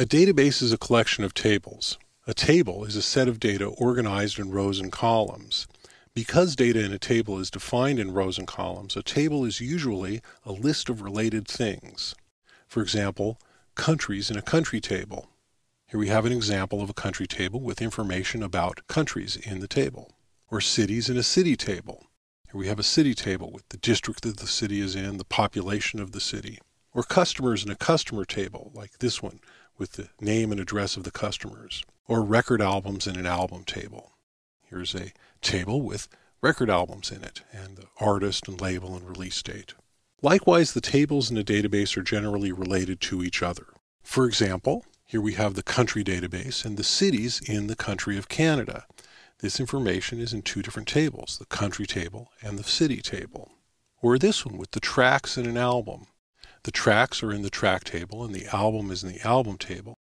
A database is a collection of tables. A table is a set of data organized in rows and columns. Because data in a table is defined in rows and columns, a table is usually a list of related things. For example, countries in a country table. Here we have an example of a country table with information about countries in the table. Or cities in a city table. Here we have a city table with the district that the city is in, the population of the city. Or customers in a customer table, like this one, with the name and address of the customers, or record albums in an album table. Here's a table with record albums in it, and the artist and label and release date. Likewise, the tables in a database are generally related to each other. For example, here we have the country database and the cities in the country of Canada. This information is in two different tables, the country table and the city table. Or this one with the tracks in an album. The tracks are in the track table and the album is in the album table.